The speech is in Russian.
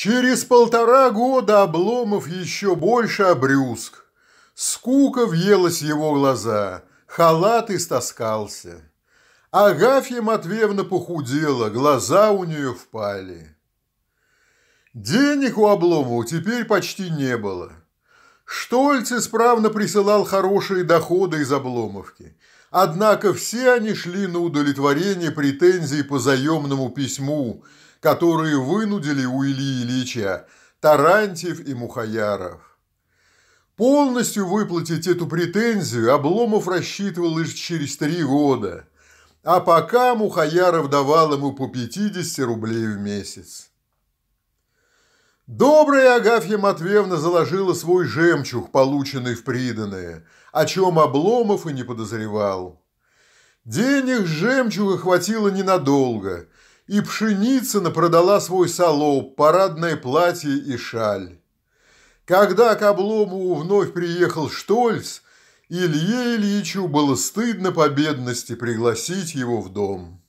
Через полтора года Обломов еще больше обрюзг. Скука въелась в его глаза, халат истаскался. Агафья Матвеевна похудела, глаза у нее впали. Денег у Обломова теперь почти не было. Штольц исправно присылал хорошие доходы из Обломовки. Однако все они шли на удовлетворение претензий по заемному письму, которые вынудили у Ильи Ивановича, Тарантьев и Мухаяров. Полностью выплатить эту претензию Обломов рассчитывал лишь через три года, а пока Мухаяров давал ему по 50 рублей в месяц. Добрая Агафья Матвеевна заложила свой жемчуг, полученный в приданное, о чем Обломов и не подозревал. Денег жемчуга хватило ненадолго – и Пшеницына продала свой салоп, парадное платье и шаль. Когда к облому вновь приехал Штольц, Илье Ильичу было стыдно по бедности пригласить его в дом.